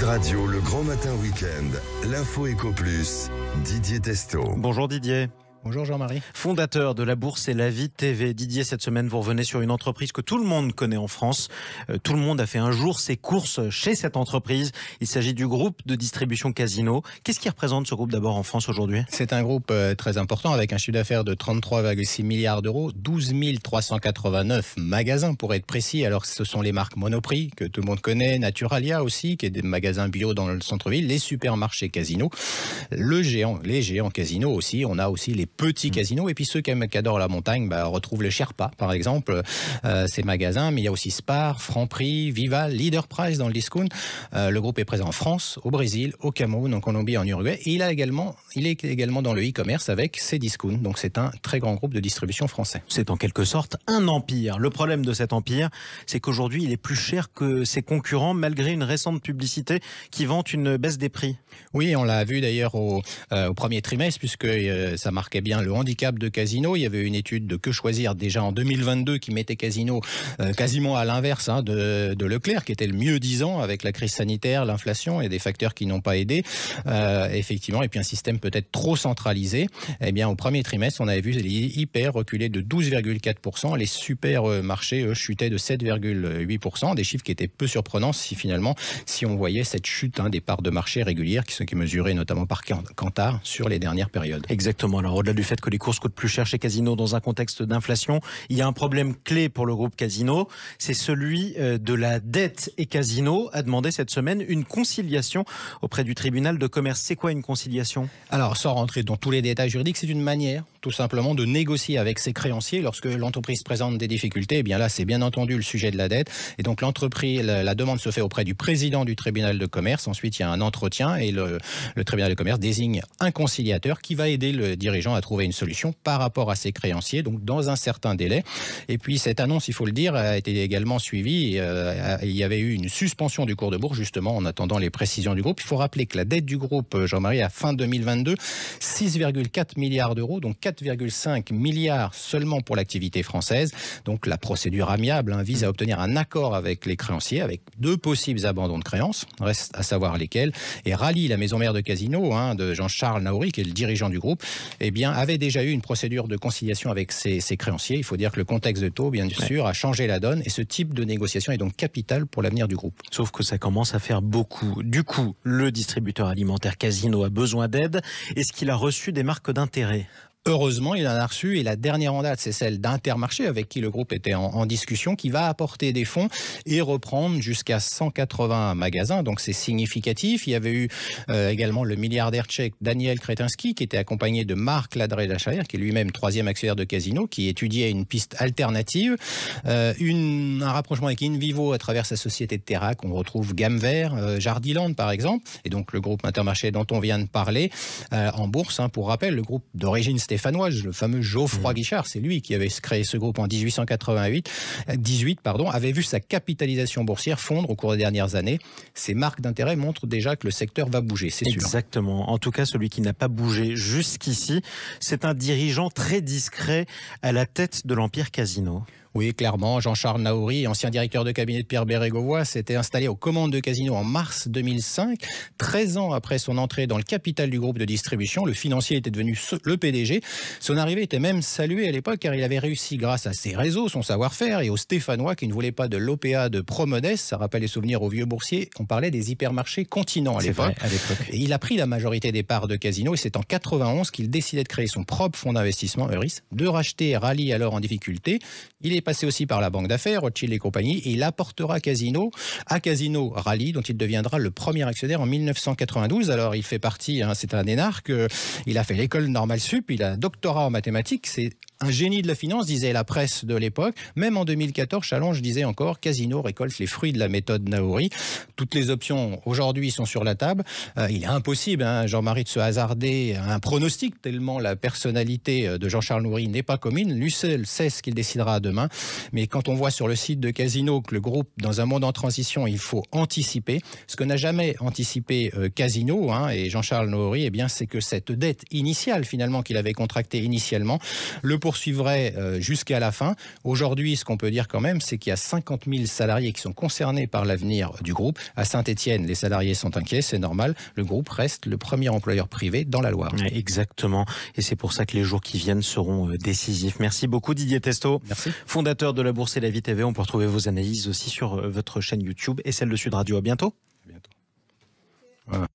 Radio, le grand matin week-end, l'info éco plus, Didier Testo. Bonjour Didier. Bonjour Jean-Marie. Fondateur de la Bourse et la Vie TV. Didier, cette semaine, vous revenez sur une entreprise que tout le monde connaît en France. Euh, tout le monde a fait un jour ses courses chez cette entreprise. Il s'agit du groupe de distribution Casino. Qu'est-ce qui représente ce groupe d'abord en France aujourd'hui C'est un groupe euh, très important avec un chiffre d'affaires de 33,6 milliards d'euros, 12 389 magasins pour être précis. Alors ce sont les marques Monoprix que tout le monde connaît, Naturalia aussi, qui est des magasins bio dans le centre-ville, les supermarchés Casino, le géant, les géants Casino aussi. On a aussi les petits mm. casinos. Et puis ceux qui, adorent la montagne bah, retrouvent le Sherpa, par exemple, euh, ces magasins. Mais il y a aussi Spar, Franprix, Viva, Leader Price dans le discount. Euh, le groupe est présent en France, au Brésil, au Cameroun, en Colombie, en Uruguay. Et il, est également dans le e-commerce avec ses discounts, Donc c'est un très grand groupe de distribution français. C'est en quelque sorte un empire. Le problème de cet empire, c'est qu'aujourd'hui, il est plus cher que ses concurrents, malgré une récente publicité qui vante une baisse des prix. Oui, on l'a vu d'ailleurs au, euh, premier trimestre, puisque ça marquait eh bien le handicap de Casino. Il y avait une étude de Que choisir déjà en 2022 qui mettait Casino euh, quasiment à l'inverse hein, de, de, Leclerc, qui était le mieux disant avec la crise sanitaire, l'inflation et des facteurs qui n'ont pas aidé. Euh, effectivement, et puis un système peut-être trop centralisé. Eh bien, au premier trimestre, on avait vu les hyper reculer de 12,4%, les supermarchés chutaient de 7,8%, des chiffres qui étaient peu surprenants si finalement, si on voyait cette chute hein, des parts de marché régulières qui sont qui mesuraient notamment par Cantar sur les dernières périodes. Exactement. Alors, au-delà du fait que les courses coûtent plus cher chez Casino dans un contexte d'inflation, il y a un problème clé pour le groupe Casino, c'est celui euh, de la dette. Et Casino a demandé cette semaine une conciliation auprès du tribunal de commerce. C'est quoi une conciliation Alors, sans rentrer dans tous les détails juridiques, c'est une manière tout simplement de négocier avec ses créanciers lorsque l'entreprise présente des difficultés. Et eh bien là, c'est bien entendu le sujet de la dette. Et donc l'entreprise, la, demande se fait auprès du président du tribunal de commerce. Ensuite, il y a un entretien et le, tribunal de commerce désigne un conciliateur qui va aider le dirigeant à trouver une solution par rapport à ses créanciers, donc dans un certain délai. Et puis cette annonce, il faut le dire, a été également suivie. Euh, il y avait eu une suspension du cours de bourse justement en attendant les précisions du groupe. Il faut rappeler que la dette du groupe, euh, Jean-Marie, à fin 2022, 6,4 milliards d'euros, donc 4 7,5 milliards seulement pour l'activité française. Donc la procédure amiable hein, vise à obtenir un accord avec les créanciers, avec deux possibles abandons de créances, reste à savoir lesquels, et Rally, la maison mère de Casino, hein, de Jean-Charles Naouri, qui est le dirigeant du groupe, eh bien, avait déjà eu une procédure de conciliation avec ses, créanciers. Il faut dire que le contexte de taux, bien sûr, a changé la donne, et ce type de négociation est donc capital pour l'avenir du groupe. Sauf que ça commence à faire beaucoup. Du coup, le distributeur alimentaire Casino a besoin d'aide. Est-ce qu'il a reçu des marques d'intérêt Heureusement, il en a reçu et la dernière en date, c'est celle d'Intermarché avec qui le groupe était en, discussion, qui va apporter des fonds et reprendre jusqu'à 180 magasins. Donc c'est significatif. Il y avait eu euh, également le milliardaire tchèque Daniel Kretinsky qui était accompagné de Marc d'Achaïr, qui est lui-même troisième actionnaire de Casino, qui étudiait une piste alternative, euh, un rapprochement avec Invivo à travers sa société de Terra qu'on retrouve Gamme Vert, euh, Jardiland par exemple, et donc le groupe Intermarché dont on vient de parler en bourse. Hein. pour rappel, le groupe d'origine stéphanoise, le fameux Geoffroy mm. Guichard, c'est lui qui avait créé ce groupe en 1888, 18 pardon, avait vu sa capitalisation boursière fondre au cours des dernières années. Ces marques d'intérêt montrent déjà que le secteur va bouger, c'est sûr. Exactement. En tout cas, celui qui n'a pas bougé jusqu'ici, c'est un dirigeant très discret à la tête de l'empire casino. Oui, clairement. Jean-Charles Naouri, ancien directeur de cabinet de Pierre Bérégovoy, s'était installé aux commandes de Casino en mars 2005. 13 ans après son entrée dans le capital du groupe de distribution, le financier était devenu le PDG. Son arrivée était même saluée à l'époque car il avait réussi grâce à ses réseaux, son savoir-faire et aux Stéphanois qui ne voulaient pas de l'OPA de Promodès. Ça rappelle les souvenirs aux vieux boursiers. On parlait des hypermarchés continents à l'époque. Il a pris la majorité des parts de Casino et c'est en 91 qu'il décidait de créer son propre fonds d'investissement Euris, de racheter Rally alors en difficulté. Il est est passé aussi par la banque d'affaires, Rothschild et compagnie, et il apportera Casino à Casino Rally, dont il deviendra le premier actionnaire en 1992. Alors, il fait partie, hein, c'est un énarque, euh, il a fait l'école normale sup, il a un doctorat en mathématiques, c'est un génie de la finance, disait la presse de l'époque. Même en 2014, Challonge disait encore Casino récolte les fruits de la méthode Naori. Toutes les options aujourd'hui sont sur la table. Euh, il est impossible, hein, Jean-Marie, de se hasarder à un pronostic tellement la personnalité euh, de Jean-Charles Naouri n'est pas commune. Lui seul sait ce qu'il décidera demain. Mais quand on voit sur le site de Casino que le groupe, dans un monde en transition, il faut anticiper, ce que n'a jamais anticipé euh, Casino hein, et Jean-Charles Naouri, eh bien, c'est que cette dette initiale, finalement, qu'il avait contractée initialement, le poursuivrait euh, jusqu'à la fin. Aujourd'hui, ce qu'on peut dire quand même, c'est qu'il y a 50 000 salariés qui sont concernés par l'avenir du groupe. À Saint-Etienne, les salariés sont inquiets, c'est normal. Le groupe reste le premier employeur privé dans la Loire. Exactement. Et c'est pour ça que les jours qui viennent seront euh, décisifs. Merci beaucoup Didier Testo. Fondateur de la Bourse et la Vie TV. On peut retrouver vos analyses aussi sur euh, votre chaîne YouTube et celle de Sud Radio. À bientôt. À bientôt.